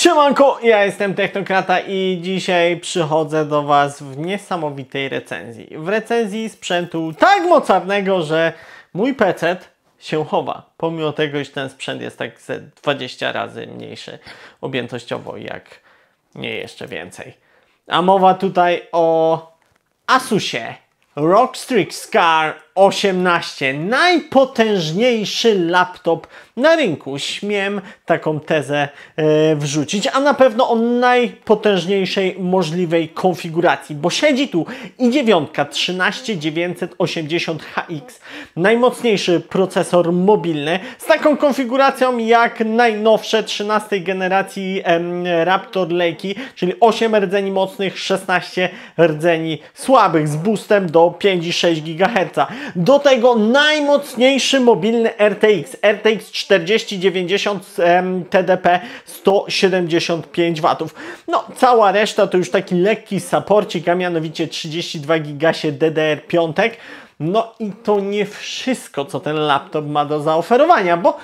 Siemanko, ja jestem Technokrata i dzisiaj przychodzę do Was w niesamowitej recenzji. W recenzji sprzętu tak mocarnego, że mój PC się chowa, pomimo tego, że ten sprzęt jest tak ze 20 razy mniejszy objętościowo, jak nie jeszcze więcej. A mowa tutaj o Asusie Strix Scar 18. Najpotężniejszy laptop na rynku. Śmiem taką tezę e, wrzucić, a na pewno o najpotężniejszej możliwej konfiguracji, bo siedzi tu i 9 13980 HX, najmocniejszy procesor mobilny z taką konfiguracją jak najnowsze 13 generacji Raptor Lake'i, czyli 8 rdzeni mocnych, 16 rdzeni słabych z boostem do 5,6 GHz. Do tego najmocniejszy mobilny RTX, RTX 4090 TDP 175 W. No, cała reszta to już taki lekki saporcik, a mianowicie 32 gigasie DDR5. No i to nie wszystko, co ten laptop ma do zaoferowania, bo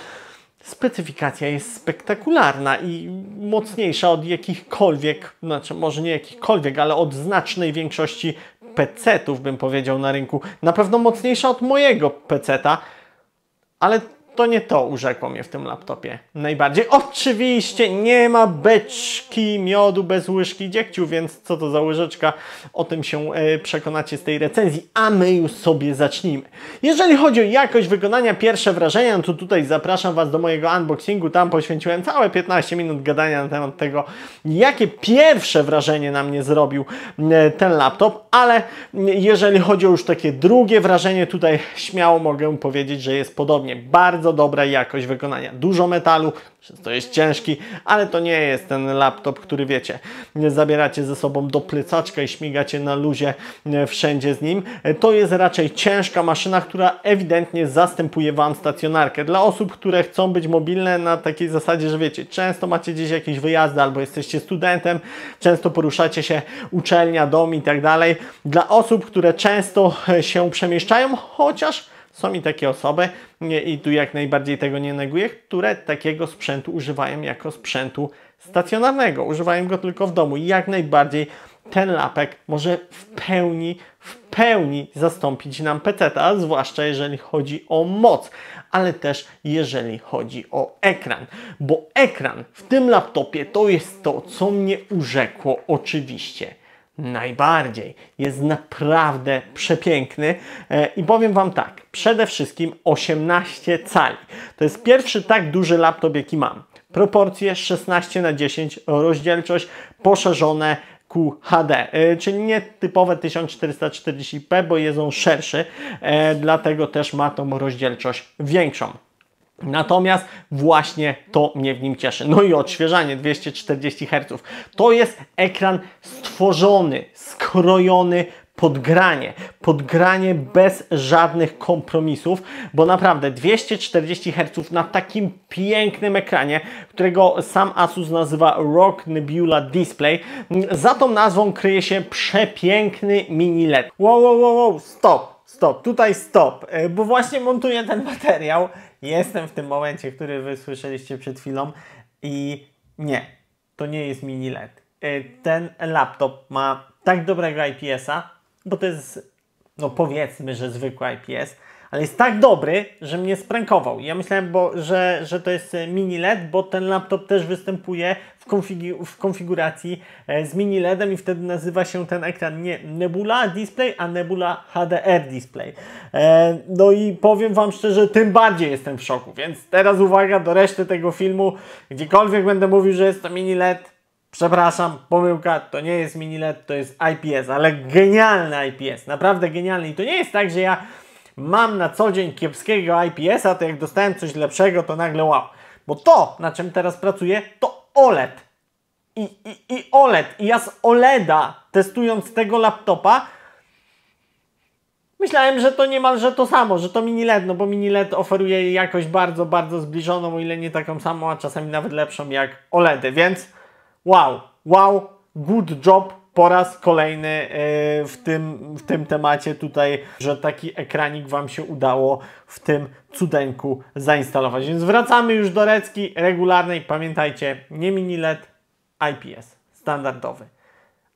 specyfikacja jest spektakularna i mocniejsza od jakichkolwiek, znaczy może nie jakichkolwiek, ale od znacznej większości pc bym powiedział, na rynku. Na pewno mocniejsza od mojego PC-ta, ale to nie to urzekło mnie w tym laptopie najbardziej. Oczywiście nie ma beczki miodu bez łyżki dziegciu, więc co to za łyżeczka, o tym się e, przekonacie z tej recenzji, a my już sobie zacznijmy. Jeżeli chodzi o jakość wykonania, pierwsze wrażenia, to tutaj zapraszam Was do mojego unboxingu, tam poświęciłem całe 15 minut gadania na temat tego, jakie pierwsze wrażenie na mnie zrobił e, ten laptop, ale jeżeli chodzi o już takie drugie wrażenie, tutaj śmiało mogę powiedzieć, że jest podobnie. Bardzo bardzo dobra jakość wykonania. Dużo metalu, przez to jest ciężki, ale to nie jest ten laptop, który wiecie, zabieracie ze sobą do plecaczka i śmigacie na luzie e, wszędzie z nim. E, to jest raczej ciężka maszyna, która ewidentnie zastępuje Wam stacjonarkę. Dla osób, które chcą być mobilne na takiej zasadzie, że wiecie, często macie gdzieś jakieś wyjazdy albo jesteście studentem, często poruszacie się uczelnia, dom i tak dalej. Dla osób, które często e, się przemieszczają, chociaż są i takie osoby, i tu jak najbardziej tego nie neguję, które takiego sprzętu używają jako sprzętu stacjonarnego. Używają go tylko w domu i jak najbardziej ten lapek może w pełni, w pełni zastąpić nam a zwłaszcza jeżeli chodzi o moc, ale też jeżeli chodzi o ekran, bo ekran w tym laptopie to jest to, co mnie urzekło oczywiście. Najbardziej. Jest naprawdę przepiękny e, i powiem Wam tak, przede wszystkim 18 cali. To jest pierwszy tak duży laptop, jaki mam. Proporcje 16 na 10, rozdzielczość poszerzone QHD, e, czyli nie typowe 1440p, bo jest on szerszy, e, dlatego też ma tą rozdzielczość większą. Natomiast właśnie to mnie w nim cieszy. No i odświeżanie 240 Hz. To jest ekran stworzony, skrojony pod granie, pod granie bez żadnych kompromisów, bo naprawdę 240 Hz na takim pięknym ekranie, którego sam Asus nazywa Rock Nebula Display. Za tą nazwą kryje się przepiękny mini LED. Wow, wow, wow, wow, stop! stop, tutaj stop, e, bo właśnie montuję ten materiał. Jestem w tym momencie, który wysłyszeliście przed chwilą i nie, to nie jest mini LED. E, ten laptop ma tak dobrego IPS-a, bo to jest, no powiedzmy, że zwykły IPS, ale jest tak dobry, że mnie sprankował. Ja myślałem, bo, że, że to jest e, mini LED, bo ten laptop też występuje w, konfigu w konfiguracji e, z mini LEDem i wtedy nazywa się ten ekran nie Nebula Display, a Nebula HDR Display. E, no i powiem Wam szczerze, tym bardziej jestem w szoku, więc teraz uwaga do reszty tego filmu. Gdziekolwiek będę mówił, że jest to mini LED, Przepraszam, pomyłka, to nie jest mini LED, to jest IPS, ale genialny IPS, naprawdę genialny. I to nie jest tak, że ja mam na co dzień kiepskiego IPS-a, to jak dostałem coś lepszego, to nagle wow. Bo to, na czym teraz pracuję, to OLED. I, i, i OLED. I ja z OLEDa, testując tego laptopa, Myślałem, że to niemalże to samo, że to mini LED, no bo mini LED oferuje jakość bardzo, bardzo zbliżoną, o ile nie taką samą, a czasami nawet lepszą jak OLEDy, więc wow, wow, good job po raz kolejny e, w tym, w tym temacie tutaj, że taki ekranik Wam się udało w tym cudeńku zainstalować. Więc wracamy już do recki regularnej. Pamiętajcie, nie mini LED, IPS, standardowy.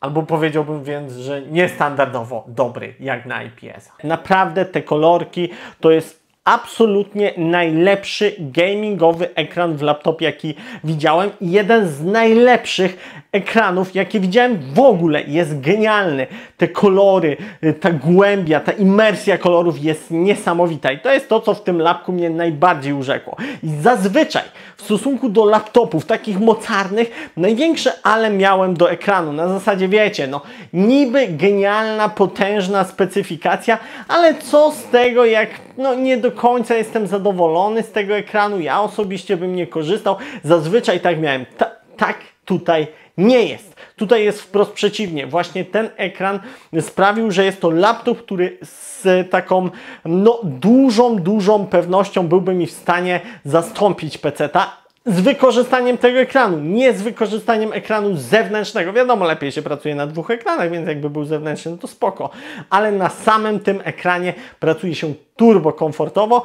Albo powiedziałbym więc, że niestandardowo dobry, jak na IPS. Naprawdę te kolorki to jest absolutnie najlepszy gamingowy ekran w laptopie, jaki widziałem i jeden z najlepszych ekranów, jakie widziałem w ogóle. Jest genialny. Te kolory, ta głębia, ta imersja kolorów jest niesamowita i to jest to, co w tym lapku mnie najbardziej urzekło. I zazwyczaj w stosunku do laptopów takich mocarnych największe ale miałem do ekranu. Na zasadzie wiecie, no niby genialna, potężna specyfikacja, ale co z tego, jak no nie do do końca jestem zadowolony z tego ekranu. Ja osobiście bym nie korzystał. Zazwyczaj tak miałem. Ta, tak tutaj nie jest. Tutaj jest wprost przeciwnie. Właśnie ten ekran sprawił, że jest to laptop, który z taką no, dużą, dużą pewnością byłby mi w stanie zastąpić ta z wykorzystaniem tego ekranu, nie z wykorzystaniem ekranu zewnętrznego. Wiadomo, lepiej się pracuje na dwóch ekranach, więc jakby był zewnętrzny, no to spoko. Ale na samym tym ekranie pracuje się turbo komfortowo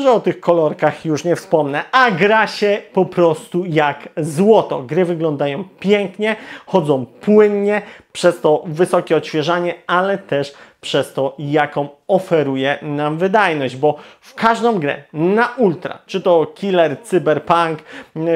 że o tych kolorkach już nie wspomnę. A gra się po prostu jak złoto. Gry wyglądają pięknie, chodzą płynnie, przez to wysokie odświeżanie, ale też przez to, jaką oferuje nam wydajność, bo w każdą grę na ultra, czy to killer, cyberpunk,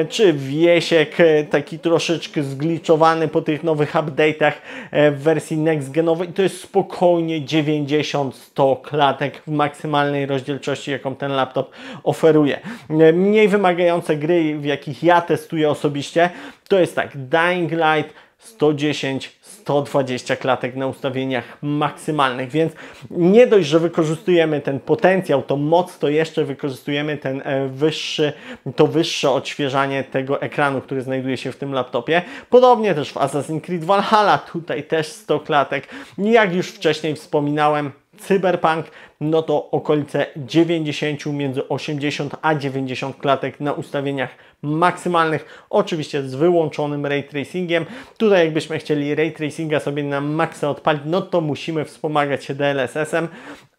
czy wiesiek taki troszeczkę zgliczowany po tych nowych update'ach e, w wersji next genowej, to jest spokojnie 90-100 klatek w maksymalnej rozdzielczości, jaką ten laptop laptop oferuje. E, mniej wymagające gry, w jakich ja testuję osobiście, to jest tak, Dying Light 110 120 klatek na ustawieniach maksymalnych, więc nie dość, że wykorzystujemy ten potencjał, to moc, to jeszcze wykorzystujemy ten e, wyższy, to wyższe odświeżanie tego ekranu, który znajduje się w tym laptopie. Podobnie też w Assassin's Creed Valhalla, tutaj też 100 klatek. Jak już wcześniej wspominałem, Cyberpunk no to okolice 90, między 80 a 90 klatek na ustawieniach maksymalnych, oczywiście z wyłączonym ray tracingiem. Tutaj jakbyśmy chcieli ray tracinga sobie na maksa odpalić, no to musimy wspomagać się DLSS-em,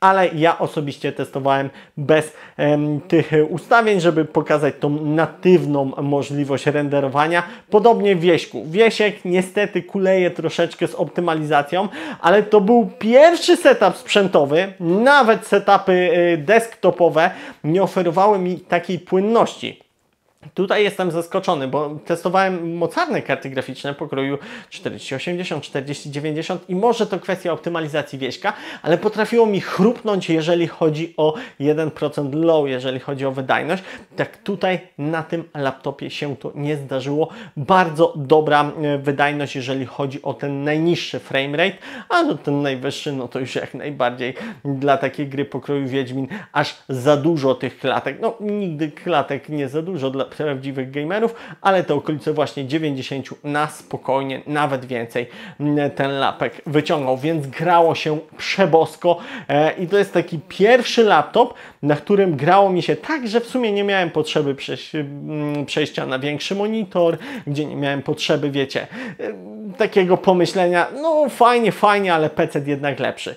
ale ja osobiście testowałem bez em, tych ustawień, żeby pokazać tą natywną możliwość renderowania. Podobnie wieśku. Wiesiek niestety kuleje troszeczkę z optymalizacją, ale to był pierwszy setup sprzętowy, nawet nawet setupy y, desktopowe nie oferowały mi takiej płynności. Tutaj jestem zaskoczony, bo testowałem mocarne karty graficzne pokroju 4080, 4090 i może to kwestia optymalizacji wieśka, ale potrafiło mi chrupnąć, jeżeli chodzi o 1% low, jeżeli chodzi o wydajność. Tak tutaj na tym laptopie się to nie zdarzyło. Bardzo dobra e, wydajność, jeżeli chodzi o ten najniższy frame rate, a no ten najwyższy, no to już jak najbardziej dla takiej gry pokroju Wiedźmin aż za dużo tych klatek. No nigdy klatek nie za dużo dla prawdziwych gamerów, ale te okolice właśnie 90 na spokojnie, nawet więcej mm, ten lapek wyciągał, więc grało się przebosko e, i to jest taki pierwszy laptop, na którym grało mi się tak, że w sumie nie miałem potrzeby mm, przejścia na większy monitor, gdzie nie miałem potrzeby, wiecie, e, takiego pomyślenia, no fajnie, fajnie, ale PC jednak lepszy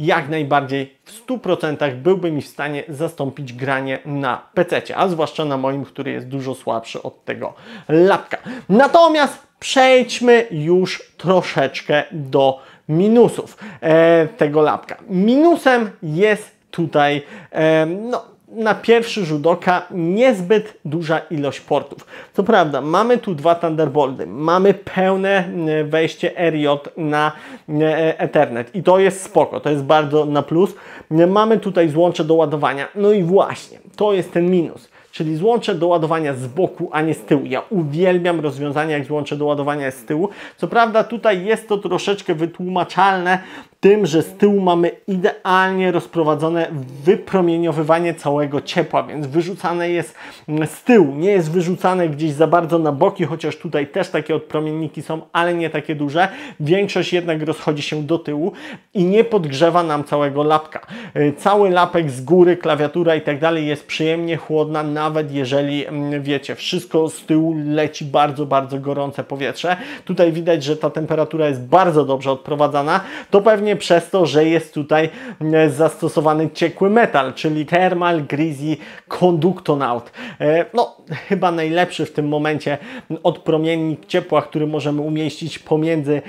jak najbardziej w 100% byłby mi w stanie zastąpić granie na PC, a zwłaszcza na moim, który jest dużo słabszy od tego lapka. Natomiast przejdźmy już troszeczkę do minusów e, tego lapka. Minusem jest tutaj e, no, na pierwszy rzut oka niezbyt duża ilość portów. Co prawda, mamy tu dwa Thunderbolty, mamy pełne e, wejście RJ na e, Ethernet i to jest spoko, to jest bardzo na plus. E, mamy tutaj złącze do ładowania, no i właśnie, to jest ten minus czyli złącze do ładowania z boku, a nie z tyłu. Ja uwielbiam rozwiązania jak złącze do ładowania jest z tyłu. Co prawda tutaj jest to troszeczkę wytłumaczalne tym, że z tyłu mamy idealnie rozprowadzone wypromieniowywanie całego ciepła, więc wyrzucane jest mm, z tyłu, nie jest wyrzucane gdzieś za bardzo na boki, chociaż tutaj też takie odpromienniki są, ale nie takie duże. Większość jednak rozchodzi się do tyłu i nie podgrzewa nam całego lapka. Y, cały lapek z góry, klawiatura i tak dalej jest przyjemnie chłodna, nawet jeżeli, mm, wiecie, wszystko z tyłu leci bardzo, bardzo gorące powietrze. Tutaj widać, że ta temperatura jest bardzo dobrze odprowadzana. To pewnie przez to, że jest tutaj mm, zastosowany ciekły metal, czyli Thermal Greasy Conductonaut. E, no, chyba najlepszy w tym momencie mm, odpromiennik ciepła, który możemy umieścić pomiędzy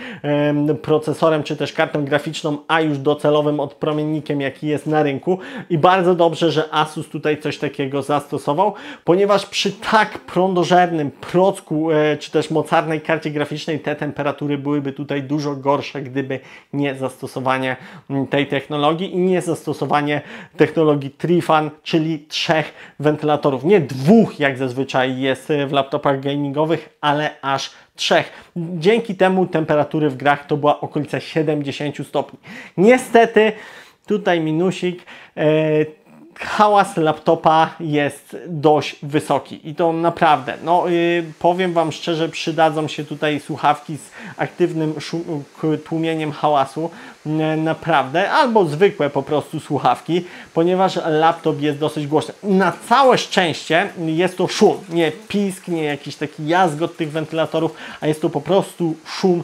procesorem czy też kartą graficzną, a już docelowym odpromiennikiem, jaki jest na rynku. I bardzo dobrze, że Asus tutaj coś takiego zastosował ponieważ przy tak prądożernym procku e, czy też mocarnej karcie graficznej te temperatury byłyby tutaj dużo gorsze, gdyby nie zastosowanie mm, tej technologii i nie zastosowanie technologii Trifan, czyli trzech wentylatorów. Nie dwóch, jak zazwyczaj jest e, w laptopach gamingowych, ale aż trzech. Dzięki temu temperatury w grach to była okolica 70 stopni. Niestety, tutaj minusik, e, hałas laptopa jest dość wysoki i to naprawdę, no yy, powiem Wam szczerze, przydadzą się tutaj słuchawki z aktywnym tłumieniem hałasu, naprawdę, albo zwykłe po prostu słuchawki, ponieważ laptop jest dosyć głośny. Na całe szczęście jest to szum, nie pisk, nie jakiś taki jazgot tych wentylatorów, a jest to po prostu szum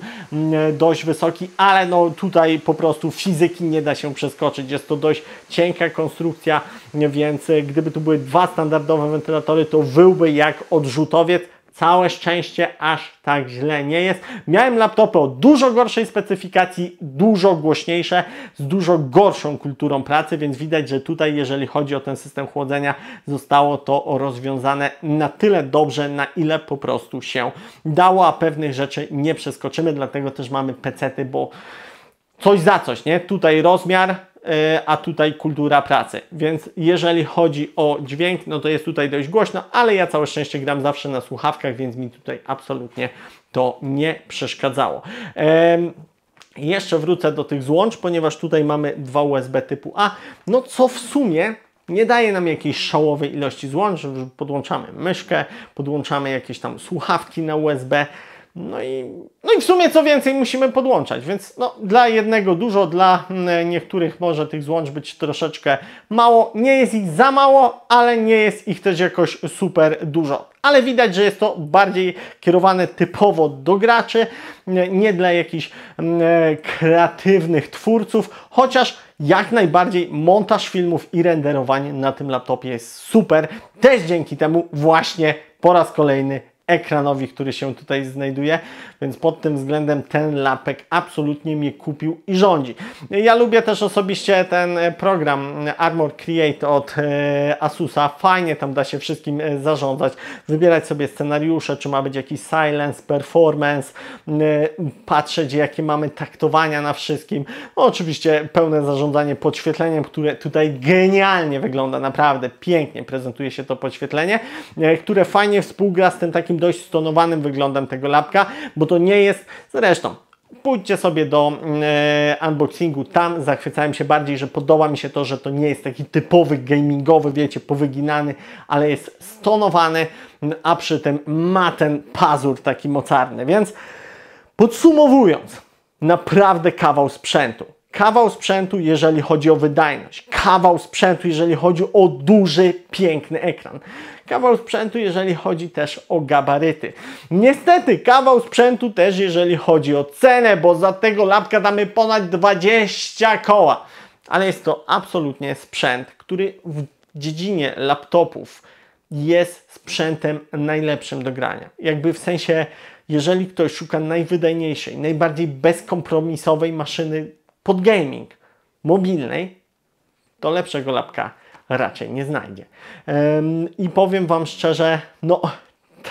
dość wysoki, ale no tutaj po prostu fizyki nie da się przeskoczyć. Jest to dość cienka konstrukcja, więc gdyby tu były dwa standardowe wentylatory, to wyłby jak odrzutowiec, Całe szczęście aż tak źle nie jest. Miałem laptopy o dużo gorszej specyfikacji, dużo głośniejsze, z dużo gorszą kulturą pracy, więc widać, że tutaj, jeżeli chodzi o ten system chłodzenia, zostało to rozwiązane na tyle dobrze, na ile po prostu się dało, a pewnych rzeczy nie przeskoczymy, dlatego też mamy pecety, bo coś za coś, nie? Tutaj rozmiar, E, a tutaj kultura pracy. Więc jeżeli chodzi o dźwięk, no to jest tutaj dość głośno, ale ja całe szczęście gram zawsze na słuchawkach, więc mi tutaj absolutnie to nie przeszkadzało. Ehm, jeszcze wrócę do tych złącz, ponieważ tutaj mamy dwa USB typu A, no co w sumie nie daje nam jakiejś szałowej ilości złącz, podłączamy myszkę, podłączamy jakieś tam słuchawki na USB, no i, no i w sumie co więcej musimy podłączać, więc no, dla jednego dużo, dla mm, niektórych może tych złącz być troszeczkę mało. Nie jest ich za mało, ale nie jest ich też jakoś super dużo. Ale widać, że jest to bardziej kierowane typowo do graczy, nie dla jakichś mm, e, kreatywnych twórców, chociaż jak najbardziej montaż filmów i renderowanie na tym laptopie jest super. Też dzięki temu właśnie po raz kolejny ekranowi, który się tutaj znajduje, więc pod tym względem ten lapek absolutnie mnie kupił i rządzi. Ja lubię też osobiście ten e, program e, Armor Create od e, Asusa. Fajnie tam da się wszystkim zarządzać, wybierać sobie scenariusze, czy ma być jakiś silence, performance, patrzeć jakie mamy taktowania na wszystkim. No, oczywiście pełne zarządzanie podświetleniem, które tutaj genialnie wygląda, naprawdę pięknie prezentuje się to podświetlenie, które fajnie współgra z tym takim dość stonowanym wyglądem tego lapka, bo to nie jest, zresztą pójdźcie sobie do e, unboxingu, tam zachwycałem się bardziej, że podoba mi się to, że to nie jest taki typowy gamingowy, wiecie, powyginany, ale jest stonowany, a przy tym ma ten pazur taki mocarny, więc podsumowując, naprawdę kawał sprzętu. Kawał sprzętu, jeżeli chodzi o wydajność, kawał sprzętu, jeżeli chodzi o duży, piękny ekran, kawał sprzętu, jeżeli chodzi też o gabaryty. Niestety, kawał sprzętu też, jeżeli chodzi o cenę, bo za tego lapka damy ponad 20 koła. Ale jest to absolutnie sprzęt, który w dziedzinie laptopów jest sprzętem najlepszym do grania. Jakby w sensie jeżeli ktoś szuka najwydajniejszej, najbardziej bezkompromisowej maszyny pod gaming mobilnej, to lepszego lapka raczej nie znajdzie. I powiem Wam szczerze, no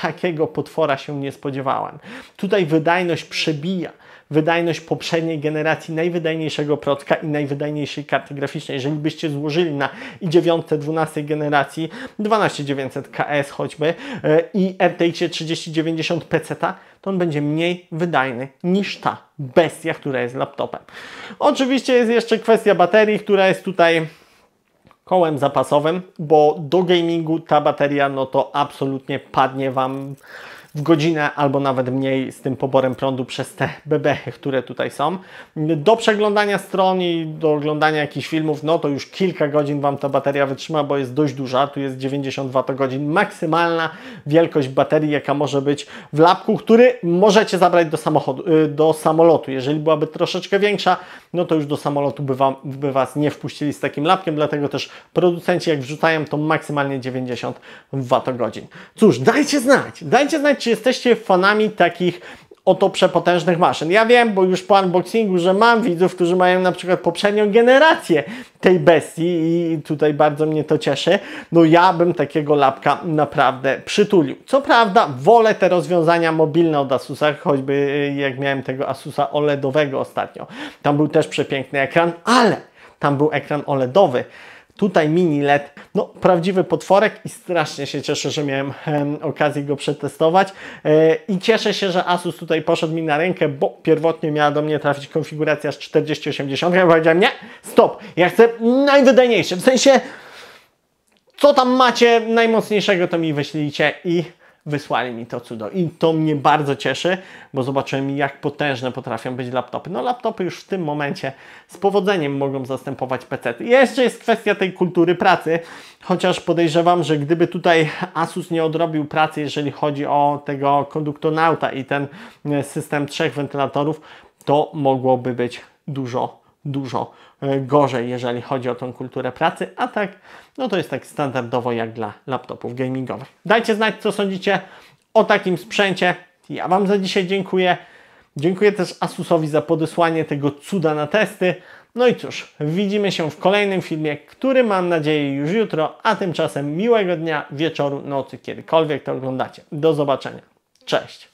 takiego potwora się nie spodziewałem. Tutaj wydajność przebija wydajność poprzedniej generacji najwydajniejszego protka i najwydajniejszej karty graficznej. Jeżeli byście złożyli na i 9, 12 generacji 12900 KS choćby e, i RTX 3090 PC, to on będzie mniej wydajny niż ta bestia, która jest laptopem. Oczywiście jest jeszcze kwestia baterii, która jest tutaj kołem zapasowym, bo do gamingu ta bateria no to absolutnie padnie Wam w godzinę albo nawet mniej z tym poborem prądu przez te bebechy, które tutaj są. Do przeglądania stron i do oglądania jakichś filmów, no to już kilka godzin Wam ta bateria wytrzyma, bo jest dość duża, tu jest 90 watogodzin maksymalna wielkość baterii, jaka może być w lapku, który możecie zabrać do samochodu, y, do samolotu. Jeżeli byłaby troszeczkę większa, no to już do samolotu by, wam, by Was nie wpuścili z takim lapkiem, dlatego też producenci jak wrzucają to maksymalnie 90 watogodzin. Cóż, dajcie znać, dajcie znać, czy jesteście fanami takich oto przepotężnych maszyn. Ja wiem, bo już po unboxingu, że mam widzów, którzy mają na przykład poprzednią generację tej bestii i tutaj bardzo mnie to cieszy. No ja bym takiego lapka naprawdę przytulił. Co prawda wolę te rozwiązania mobilne od Asusa, choćby y, jak miałem tego Asusa OLEDowego ostatnio. Tam był też przepiękny ekran, ale tam był ekran OLEDowy Tutaj mini LED, no prawdziwy potworek i strasznie się cieszę, że miałem em, okazję go przetestować e, i cieszę się, że Asus tutaj poszedł mi na rękę, bo pierwotnie miała do mnie trafić konfiguracja z 4080, ja powiedziałem nie, stop, ja chcę najwydajniejsze, w sensie co tam macie najmocniejszego to mi wyślijcie i wysłali mi to cudo. I to mnie bardzo cieszy, bo zobaczyłem, jak potężne potrafią być laptopy. No laptopy już w tym momencie z powodzeniem mogą zastępować PC. -ty. Jeszcze jest kwestia tej kultury pracy, chociaż podejrzewam, że gdyby tutaj Asus nie odrobił pracy, jeżeli chodzi o tego konduktonauta i ten e, system trzech wentylatorów, to mogłoby być dużo, dużo E, gorzej, jeżeli chodzi o tą kulturę pracy, a tak, no to jest tak standardowo jak dla laptopów gamingowych. Dajcie znać, co sądzicie o takim sprzęcie. Ja Wam za dzisiaj dziękuję. Dziękuję też Asusowi za podesłanie tego cuda na testy. No i cóż, widzimy się w kolejnym filmie, który mam nadzieję już jutro, a tymczasem miłego dnia, wieczoru, nocy, kiedykolwiek to oglądacie. Do zobaczenia. Cześć!